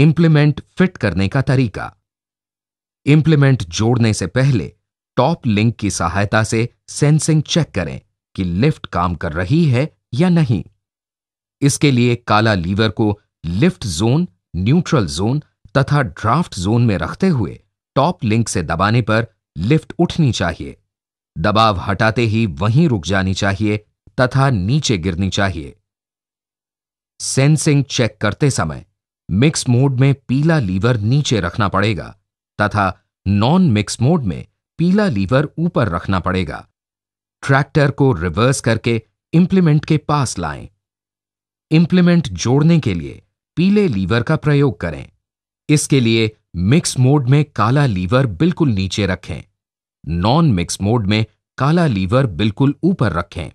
Implement fit करने का तरीका इंप्लीमेंट जोड़ने से पहले टॉप लिंक की सहायता से सेंसिंग चेक करें कि लिफ्ट काम कर रही है या नहीं इसके लिए काला लीवर को लिफ्ट जोन न्यूट्रल जोन तथा ड्राफ्ट जोन में रखते हुए टॉप लिंक से दबाने पर लिफ्ट उठनी चाहिए दबाव हटाते ही वहीं रुक जानी चाहिए तथा नीचे गिरनी चाहिए सेंसिंग चेक करते समय मिक्स मोड में पीला लीवर नीचे रखना पड़ेगा तथा नॉन मिक्स मोड में पीला लीवर ऊपर रखना पड़ेगा ट्रैक्टर को रिवर्स करके इंप्लीमेंट के पास लाएं। इंप्लीमेंट जोड़ने के लिए पीले लीवर का प्रयोग करें इसके लिए मिक्स मोड में काला लीवर बिल्कुल नीचे रखें नॉन मिक्स मोड में काला लीवर बिल्कुल ऊपर रखें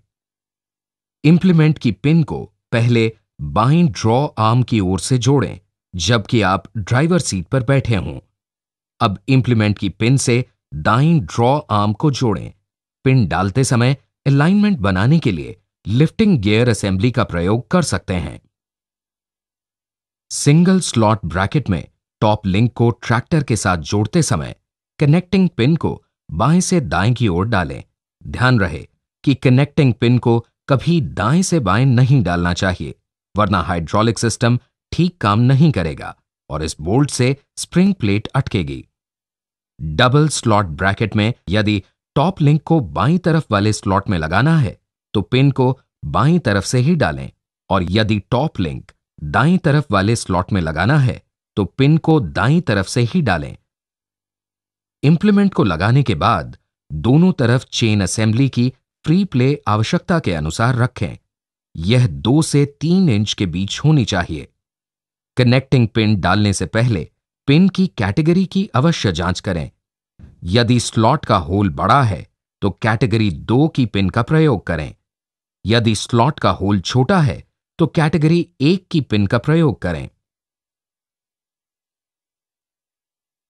इंप्लीमेंट की पिन को पहले बाइंड ड्रॉ आर्म की ओर से जोड़ें जबकि आप ड्राइवर सीट पर बैठे हों अब इंप्लीमेंट की पिन से दाई ड्रॉ आर्म को जोड़ें पिन डालते समय अलाइनमेंट बनाने के लिए लिफ्टिंग गियर असेंबली का प्रयोग कर सकते हैं सिंगल स्लॉट ब्रैकेट में टॉप लिंक को ट्रैक्टर के साथ जोड़ते समय कनेक्टिंग पिन को बाएं से दाएं की ओर डालें ध्यान रहे कि कनेक्टिंग पिन को कभी दाएं से बाएं नहीं डालना चाहिए वरना हाइड्रोलिक सिस्टम ठीक काम नहीं करेगा और इस बोल्ट से स्प्रिंग प्लेट अटकेगी डबल स्लॉट ब्रैकेट में यदि टॉप लिंक को बाईं तरफ वाले स्लॉट में लगाना है तो पिन को बाईं तरफ से ही डालें और यदि टॉप लिंक दाईं तरफ वाले स्लॉट में लगाना है तो पिन को दाईं तरफ से ही डालें इंप्लीमेंट को लगाने के बाद दोनों तरफ चेन असेंबली की फ्री प्ले आवश्यकता के अनुसार रखें यह दो से तीन इंच के बीच होनी चाहिए कनेक्टिंग पिन डालने से पहले पिन की कैटेगरी की अवश्य जांच करें यदि स्लॉट का होल बड़ा है तो कैटेगरी दो की पिन का प्रयोग करें यदि स्लॉट का होल छोटा है तो कैटेगरी एक की पिन का प्रयोग करें